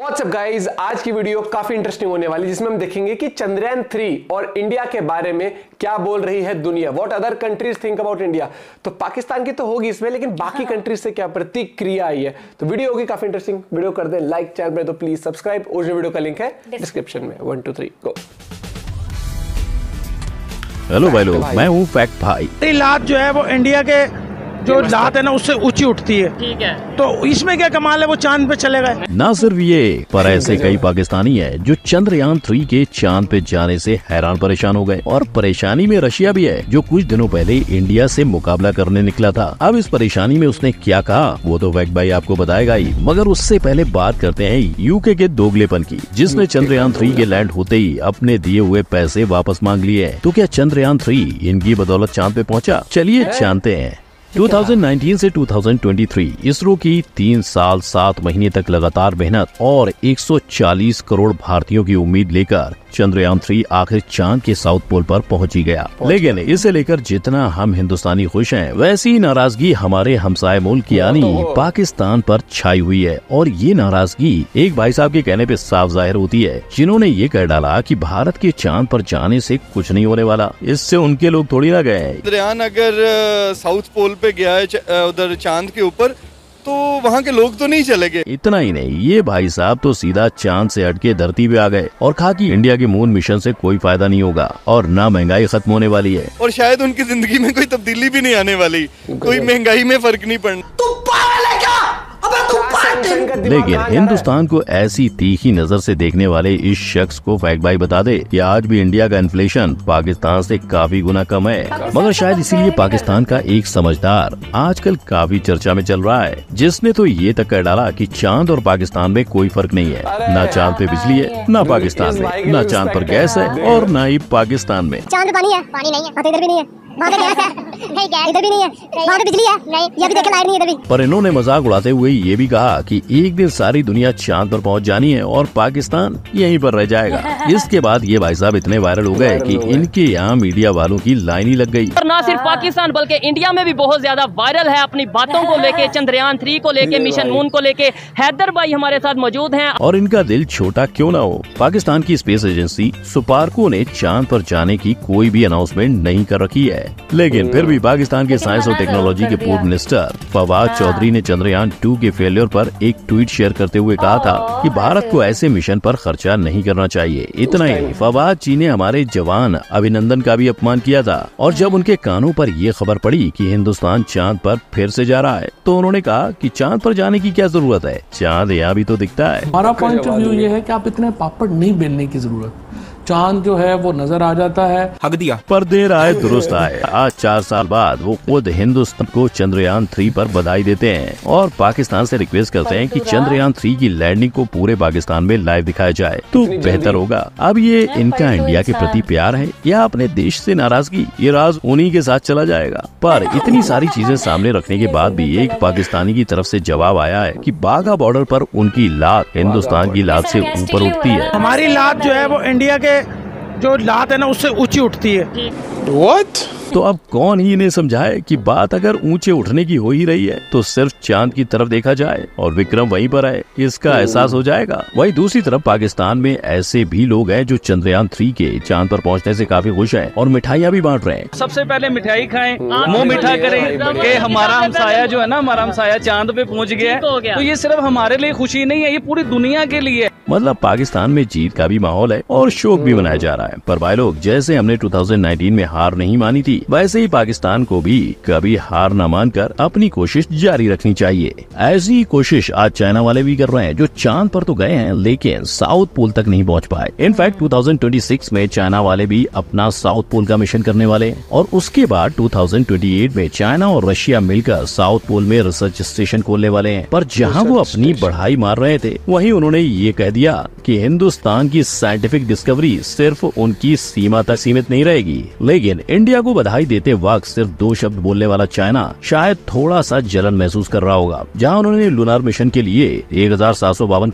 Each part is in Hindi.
व्हाट्सअप गाइज आज की वीडियो काफी इंटरेस्टिंग होने वाली जिसमें हम देखेंगे कि चंद्रयान थ्री और इंडिया के बारे में क्या बोल रही है दुनिया what other countries think about India तो पाकिस्तान की तो होगी इसमें लेकिन बाकी कंट्रीज हाँ। से क्या प्रतिक्रिया आई है तो वीडियो होगी काफी इंटरेस्टिंग वीडियो कर दे लाइक चैनल में तो प्लीज सब्सक्राइब और जो वीडियो का लिंक है डिस्क्रिप्शन में one two three go hello भाई लोग मैं हूँ फैक्ट भाई लाभ जो है वो इंडिया के जो लात है ना उससे ऊंची उठती है ठीक है तो इसमें क्या कमाल है वो चांद पे चले गए न सिर्फ ये पर ऐसे कई पाकिस्तानी है जो चंद्रयान थ्री के चांद पे जाने से हैरान परेशान हो गए और परेशानी में रशिया भी है जो कुछ दिनों पहले इंडिया से मुकाबला करने निकला था अब इस परेशानी में उसने क्या कहा वो तो वैक भाई आपको बताएगा ही मगर उससे पहले बात करते हैं यूके के दोगलेपन की जिसने चंद्रयान थ्री के लैंड होते ही अपने दिए हुए पैसे वापस मांग लिए तो क्या चंद्रयान थ्री इनकी बदौलत चांद पे पहुंचा? चलिए जानते हैं 2019 से 2023 इसरो की तीन साल सात महीने तक लगातार मेहनत और 140 करोड़ भारतीयों की उम्मीद लेकर चंद्रयान थ्री आखिर चांद के साउथ पोल पर पहुंची गया लेकिन इसे लेकर जितना हम हिंदुस्तानी खुश हैं वैसी नाराजगी हमारे हमसाय मुल्क तो यानी पाकिस्तान पर छाई हुई है और ये नाराजगी एक भाई साहब के कहने पे साफ जाहिर होती है जिन्होंने ये कह डाला कि भारत के चांद पर जाने से कुछ नहीं होने वाला इससे उनके लोग थोड़ी ना गए चंद्रयान अगर साउथ पोल पे गया है उधर चांद के ऊपर तो वहाँ के लोग तो नहीं चले गए इतना ही नहीं ये भाई साहब तो सीधा चांद से हटके धरती पे आ गए और कहा कि इंडिया के मून मिशन से कोई फायदा नहीं होगा और ना महंगाई खत्म होने वाली है और शायद उनकी जिंदगी में कोई तब्दीली भी नहीं आने वाली कोई महंगाई में फर्क नहीं पड़ना तू पागल है क्या? अबे तू लेकिन हिंदुस्तान को ऐसी तीखी नजर से देखने वाले इस शख्स को फैक्ट भाई बता दे कि आज भी इंडिया का इन्फ्लेशन पाकिस्तान से काफी गुना कम है मगर शायद इसीलिए पाकिस्तान का एक समझदार आजकल काफी चर्चा में चल रहा है जिसने तो ये तक कर डाला कि चांद और पाकिस्तान में कोई फर्क नहीं है न चांद पे बिजली है न पाकिस्तान में न चांद पर गैस है और न ही पाकिस्तान में चांद पानी है पानी नहीं है भी नहीं है नहीं है बिजली है ये भी देखे लाइट नहीं है पर इन्होंने मजाक उड़ाते हुए ये भी कहा कि एक दिन सारी दुनिया चांद पर पहुंच जानी है और पाकिस्तान यहीं पर रह जाएगा इसके बाद ये भाई साहब इतने वायरल हो गए कि इनके यहाँ मीडिया वालों की लाइन ही लग गई और न सिर्फ पाकिस्तान बल्कि इंडिया में भी बहुत ज्यादा वायरल है अपनी बातों को लेके चंद्रयान थ्री को लेके मिशन मून को लेके हैदर भाई हमारे साथ मौजूद है और इनका दिल छोटा क्यों ना हो पाकिस्तान की स्पेस एजेंसी सुपारको ने चांद पर जाने की कोई भी अनाउंसमेंट नहीं कर रखी है लेकिन फिर पूर्वी पाकिस्तान के साइंस और टेक्नोलॉजी के पूर्व मिनिस्टर फवाद चौधरी ने चंद्रयान टू के फेलियर पर एक ट्वीट शेयर करते हुए कहा था कि भारत को ऐसे मिशन पर खर्चा नहीं करना चाहिए इतना ही फवाद जी ने हमारे जवान अभिनंदन का भी अपमान किया था और जब उनके कानों पर ये खबर पड़ी कि हिंदुस्तान चांद पर फिर से जा रहा है तो उन्होंने कहा कि चांद पर जाने की क्या जरूरत है चांद यहाँ भी तो दिखता है हमारा पॉइंट ऑफ व्यू ये है कि आप इतने पापड़ नहीं बेलने की जरूरत चांद जो है वो नजर आ जाता है हक दिया पर देर आए दुरुस्त आए आज चार साल बाद वो खुद हिंदुस्तान को चंद्रयान थ्री पर बधाई देते हैं और पाकिस्तान से रिक्वेस्ट करते हैं कि चंद्रयान थ्री की लैंडिंग को पूरे पाकिस्तान में लाइव दिखाया जाए तो बेहतर होगा अब ये इनका इंडिया के प्रति प्यार है या अपने देश ऐसी नाराजगी ये राज उन्हीं के साथ चला जाएगा पर इतनी सारी चीजें सामने रखने के बाद भी एक पाकिस्तानी की तरफ से जवाब आया है कि बाघा बॉर्डर पर उनकी लात हिंदुस्तान की लात से ऊपर उठती है हमारी लात जो है वो इंडिया के जो लात है ना उससे ऊंची उठती है What? तो अब कौन ही इन्हें समझाए कि बात अगर ऊंचे उठने की हो ही रही है तो सिर्फ चांद की तरफ देखा जाए और विक्रम वहीं पर आए इसका oh. एहसास हो जाएगा वहीं दूसरी तरफ पाकिस्तान में ऐसे भी लोग हैं जो चंद्रयान थ्री के चांद पर पहुंचने से काफी खुश हैं और मिठाइयाँ भी बांट रहे हैं सबसे पहले मिठाई खाएं oh. मुंह मीठा करें कि हमारा हमसाया जो है ना हमारा हमसाया चांद पे पहुँच गया तो ये सिर्फ हमारे लिए खुशी नहीं है ये पूरी दुनिया के लिए मतलब पाकिस्तान में जीत का भी माहौल है और शोक भी मनाया जा रहा है पर भाई लोग जैसे हमने 2019 में हार नहीं मानी थी वैसे ही पाकिस्तान को भी कभी हार न मानकर अपनी कोशिश जारी रखनी चाहिए ऐसी कोशिश आज चाइना वाले भी कर रहे हैं जो चांद पर तो गए हैं लेकिन साउथ पोल तक नहीं पहुंच पाए इनफैक्ट 2026 में चाइना वाले भी अपना साउथ पोल का मिशन करने वाले और उसके बाद 2028 में चाइना और रशिया मिलकर साउथ पोल में रिसर्च स्टेशन खोलने वाले हैं पर जहां वो अपनी बढ़ाई मार रहे थे वहीं उन्होंने ये कह दिया दिया कि हिंदुस्तान की साइंटिफिक डिस्कवरी सिर्फ उनकी सीमा तक सीमित नहीं रहेगी लेकिन इंडिया को बधाई देते वक्त सिर्फ दो शब्द बोलने वाला चाइना शायद थोड़ा सा जलन महसूस कर रहा होगा जहाँ उन्होंने लुनार मिशन के लिए एक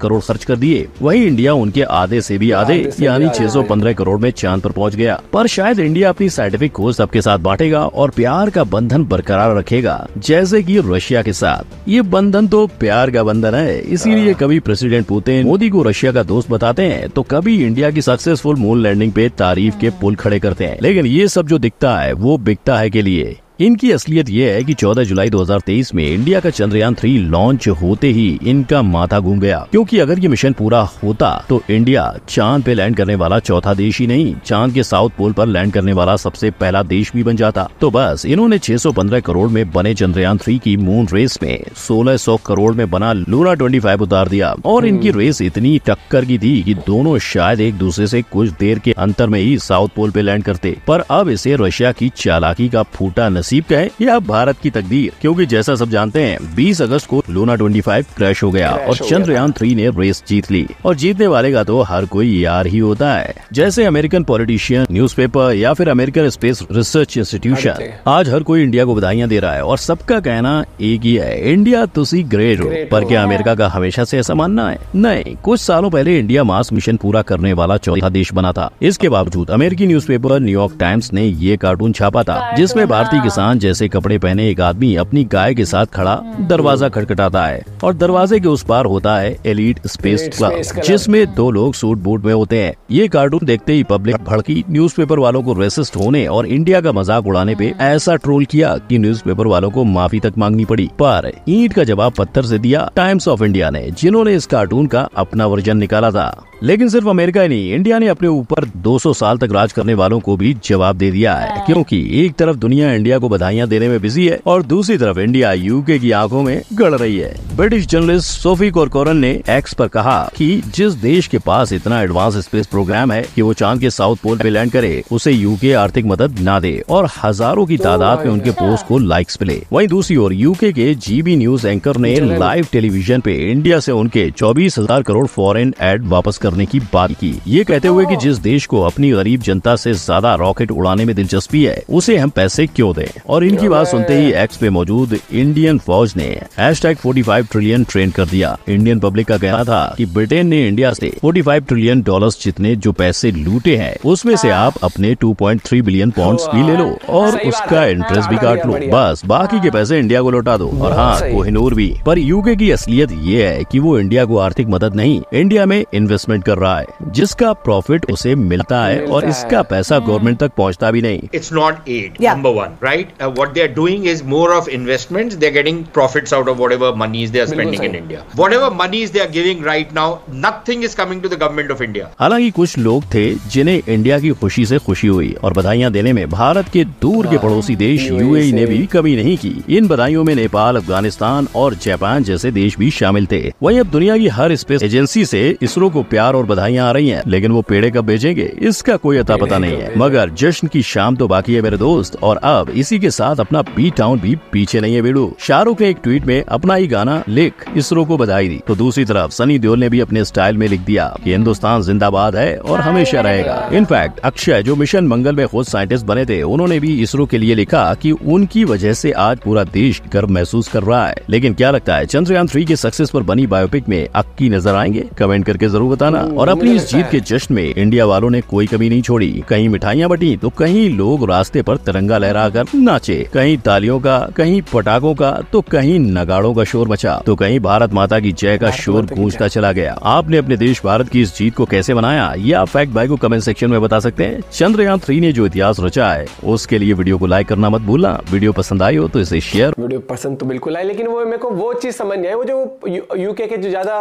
करोड़ खर्च कर दिए वही इंडिया उनके आधे ऐसी भी आधे यानी छह करोड़ में चांद आरोप पहुँच गया पर शायद इंडिया अपनी साइंटिफिक खोज सबके साथ बांटेगा और प्यार का बंधन बरकरार रखेगा जैसे की रशिया के साथ ये बंधन तो प्यार का बंधन है इसीलिए हाँ। कभी प्रेसिडेंट पुतिन मोदी को रशिया का दोस्त बताते हैं तो कभी इंडिया की सक्सेसफुल मून लैंडिंग पे तारीफ के पुल खड़े करते हैं लेकिन ये सब जो दिखता है वो बिकता है के लिए इनकी असलियत यह है कि 14 जुलाई 2023 में इंडिया का चंद्रयान थ्री लॉन्च होते ही इनका माथा घूम गया क्योंकि अगर ये मिशन पूरा होता तो इंडिया चांद पे लैंड करने वाला चौथा देश ही नहीं चांद के साउथ पोल पर लैंड करने वाला सबसे पहला देश भी बन जाता तो बस इन्होंने 615 करोड़ में बने चंद्रयान थ्री की मून रेस में सोलह करोड़ में बना लूना ट्वेंटी उतार दिया और हम्म। इनकी रेस इतनी टक्कर की थी की दोनों शायद एक दूसरे ऐसी कुछ देर के अंतर में ही साउथ पोल पे लैंड करते पर अब इसे रशिया की चालाकी का फूटा नसीब का है या भारत की तकदीर क्योंकि जैसा सब जानते हैं 20 अगस्त को लूना 25 क्रैश हो गया और चंद्रयान थ्री ने रेस जीत ली और जीतने वाले का तो हर कोई यार ही होता है जैसे अमेरिकन पॉलिटिशियन न्यूज या फिर अमेरिकन स्पेस रिसर्च इंस्टीट्यूशन हाँ आज हर कोई इंडिया को बधाइयाँ दे रहा है और सबका कहना एक ही है इंडिया तुसी ग्रेट हो पर क्या अमेरिका का हमेशा ऐसी ऐसा मानना है नहीं कुछ सालों पहले इंडिया मास मिशन पूरा करने वाला चौथा देश बना था इसके बावजूद अमेरिकी न्यूज़पेपर न्यूयॉर्क टाइम्स ने ये कार्टून छापा था जिसमें भारतीय हाँ। साथ जैसे कपड़े पहने एक आदमी अपनी गाय के साथ खड़ा हाँ। दरवाजा खटखटाता है और दरवाजे के उस पार होता है एलिट स्पेस क्लब जिसमे दो लोग सूट बूट में होते हैं ये कार्टून देखते ही पब्लिक भड़की न्यूज़पेपर वालों को रेसिस्ट होने और इंडिया का मजाक उड़ाने पे हाँ। ऐसा ट्रोल किया कि न्यूज वालों को माफी तक मांगनी पड़ी पर ईट का जवाब पत्थर ऐसी दिया टाइम्स ऑफ इंडिया ने जिन्होंने इस कार्टून का अपना वर्जन निकाला था लेकिन सिर्फ अमेरिका ही नहीं इंडिया ने अपने ऊपर 200 साल तक राज करने वालों को भी जवाब दे दिया है हाँ। क्योंकि एक तरफ दुनिया इंडिया को को बधाइयाँ देने में बिजी है और दूसरी तरफ इंडिया यूके की आंखों में गड़ रही है ब्रिटिश जर्नलिस्ट सोफी कोरकोरन ने एक्स पर कहा कि जिस देश के पास इतना एडवांस स्पेस प्रोग्राम है कि वो चांद के साउथ पोल पे लैंड करे उसे यूके आर्थिक मदद ना दे और हजारों की तादाद में उनके पोस्ट को लाइक्स मिले वहीं दूसरी ओर यूके के जीबी न्यूज एंकर ने लाइव टेलीविजन पे इंडिया से उनके चौबीस हजार करोड़ फॉरेन एड वापस करने की बात की ये कहते हुए कि जिस देश को अपनी गरीब जनता से ज्यादा रॉकेट उड़ाने में दिलचस्पी है उसे हम पैसे क्यों दें और इनकी बात सुनते ही एक्स पे मौजूद इंडियन फौज ने hashtag forty five trillion trend कर दिया इंडियन पब्लिक का कहना था कि ब्रिटेन ने इंडिया से 45 ट्रिलियन डॉलर्स जितने जो पैसे लूटे हैं उसमें से आप अपने 2.3 बिलियन पाउंड्स भी ले लो और उसका इंटरेस्ट भी काट लो बस बाकी के हाँ। पैसे इंडिया को लौटा दो और हाँ कोहिनूर भी पर यूके की असलियत ये है की वो इंडिया को आर्थिक मदद नहीं इंडिया में इन्वेस्टमेंट कर रहा है जिसका प्रॉफिट उसे मिलता है और इसका पैसा गवर्नमेंट हम्म। तक पहुँचता भी नहीं it's not at number one right right? Uh, what they are doing is more of investments. they are getting profits out of whatever monies they are spending in India. Whatever monies they are giving right now, nothing is coming to the government of India. halanki kuch log the jinhe india ki khushi se khushi hui aur badhaiyan dene mein bharat ke dur ke padosi desh uae ne bhi kami nahi ki in badhaiyon mein nepal afghanistan aur japan jaise desh bhi shamil the वहीं अब दुनिया की हर स्पेस एजेंसी से इसरो को प्यार और बधाइयां आ रही हैं लेकिन वो पेड़े कब भेजेंगे इसका कोई अता पता नहीं है मगर जश्न की शाम तो बाकी है मेरे दोस्त और अब इसी इसी के साथ अपना पी टाउन भी पीछे नहीं है बेड़ू शाहरुख ने एक ट्वीट में अपना ही गाना लिख इसरो को बधाई दी तो दूसरी तरफ सनी देओल ने भी अपने स्टाइल में लिख दिया कि हिंदुस्तान जिंदाबाद है और हमेशा रहेगा इनफैक्ट अक्षय जो मिशन मंगल में खुद साइंटिस्ट बने थे उन्होंने भी इसरो के लिए लिखा कि उनकी वजह से आज पूरा देश गर्व महसूस कर रहा है लेकिन क्या लगता है चंद्रयान थ्री के सक्सेस पर बनी बायोपिक में अक्की नजर आएंगे कमेंट करके जरूर बताना hmm, और अपनी इस जीत के जश्न में इंडिया वालों ने कोई कमी नहीं छोड़ी कहीं मिठाइयाँ बटी तो कहीं लोग रास्ते पर तिरंगा लहरा कर नाचे कहीं तालियों का कहीं पटाखों का तो कहीं नगाड़ों का शोर मचा तो कहीं भारत माता की जय का शोर गूंजता चला गया आपने अपने देश भारत की इस जीत को कैसे बनाया ये आप फैक्ट भाई को कमेंट सेक्शन में बता सकते हैं चंद्रयान थ्री ने जो इतिहास रचा है उसके लिए वीडियो को लाइक करना मत भूलना वीडियो पसंद आई हो तो इसे शेयर वीडियो पसंद तो बिल्कुल आई लेकिन वो मेरे को वो चीज समझ नहीं आई वो जो यूके के जो ज्यादा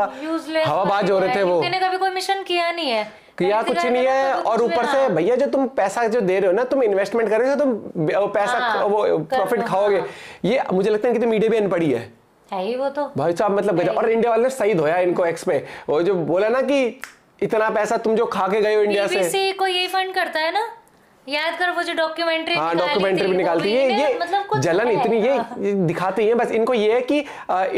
हवाबाज हो रहे थे वो कभी कोई मिशन किया नहीं है क्रिया कुछ नहीं है तो और ऊपर से भैया जो तुम पैसा जो दे रहे हो ना तुम इन्वेस्टमेंट कर रहे हो तुम तो पैसा हाँ, वो प्रॉफिट खाओगे हाँ। ये मुझे लगता है कि तुम मीडिया भी अनपढ़ी है है ही वो तो भाई साहब मतलब और इंडिया वाले सही धोया इनको एक्स पे वो जो बोला ना कि इतना पैसा तुम जो खा के गए हो इंडिया से को ये फंड करता है ना याद कर वो जो डॉक्यूमेंट्री हाँ डॉक्यूमेंट्री भी निकालती है ये मतलब जलन इतनी ये, दिखाती है बस इनको ये है कि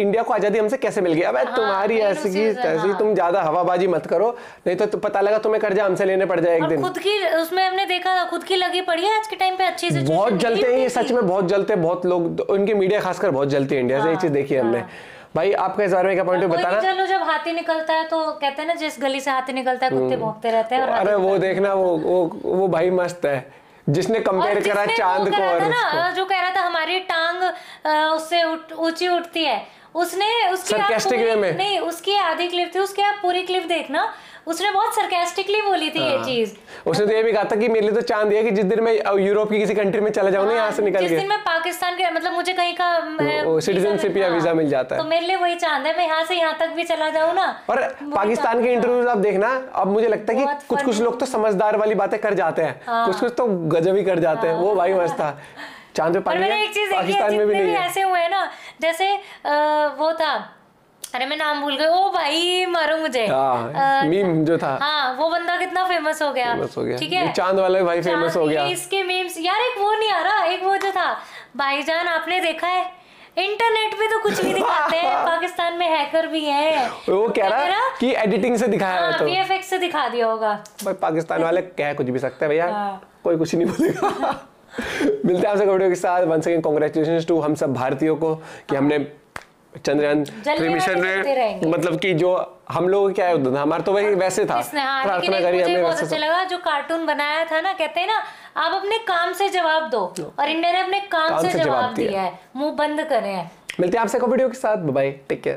इंडिया को आजादी हमसे कैसे मिल गई अब हाँ, तुम्हारी ऐसी की हाँ। तुम ज्यादा हवाबाजी मत करो नहीं तो पता लगा तुम्हें कर्जा हमसे लेने पड़ जाए एक दिन खुद की उसमें हमने देखा खुद की लगी पड़ी है आज के टाइम पे अच्छी से बहुत जलते हैं ये सच में बहुत जलते हैं बहुत लोग उनकी मीडिया खासकर बहुत जलती है इंडिया से ये हाँ, चीज देखी है हमने हाँ। भाई आपका इस बारे में क्या पॉइंट हाँ, बताना चलो जब हाथी निकलता है तो कहते हैं ना जिस गली से हाथी निकलता है कुत्ते हम्म। भोंकते रहते हैं अरे वो देखना वो वो वो भाई मस्त है जिसने कंपेयर करा चांद को और जो कह रहा था हमारी टांग उससे ऊंची उठती है उसने उसकी आप वे नहीं उसकी आधी क्लिप थी उसके आप पूरी क्लिप देखना उसने बहुत सरकेस्टिकली बोली थी ये हाँ। चीज उसने तो ये भी कहा था कि मेरे लिए तो चांद है कि जिस दिन मैं यूरोप की किसी कंट्री में चला जाऊँ ना यहाँ से हाँ, निकल जिस दिन मैं पाकिस्तान के मतलब मुझे कहीं का सिटीजनशिप या वीजा हाँ, मिल जाता है तो मेरे लिए वही चांद है मैं यहाँ से यहाँ तक भी चला जाऊँ ना और पाकिस्तान के इंटरव्यूज आप देखना अब मुझे लगता है कि कुछ कुछ लोग तो समझदार वाली बातें कर जाते हैं कुछ कुछ तो गजब ही कर जाते हैं वो भाई मस्त था चांद पे पाकिस्तान में भी ऐसे हुए ना जैसे वो था अरे मैं नाम भूल गई ओ भाई मारो मुझे आ, आ, मीम जो था हाँ वो बंदा कितना फेमस हो गया फेमस हो गया ठीक है चांद वाला भाई फेमस हो गया इसके मीम्स यार एक वो नहीं आ रहा एक वो जो था भाईजान आपने देखा है इंटरनेट पे तो कुछ भी दिखाते हैं पाकिस्तान में हैकर भी हैं वो कह रहा है कि एडिटिंग से दिखाया हाँ, तो वीएफएक्स से दिखा दिया होगा भाई पाकिस्तान वाले कह कुछ भी सकते हैं भैया हाँ। कोई कुछ नहीं बोलेगा मिलते हैं आपसे वीडियो के साथ वंस अगेन कांग्रेचुलेशंस टू हम सब भारतीयों को कि हाँ। हमने चंद्रयान थ्री मिशन में मतलब कि जो हम लोग क्या है हमारा तो वही हाँ, वैसे था हाँ, प्रार्थना करी हमने वैसे अच्छा लगा जो कार्टून बनाया था ना कहते हैं ना आप अपने काम से जवाब दो और इंडिया ने अपने काम, से, जवाब दिया है मुंह बंद करे हैं मिलते हैं आपसे वीडियो के साथ बाय टेक केयर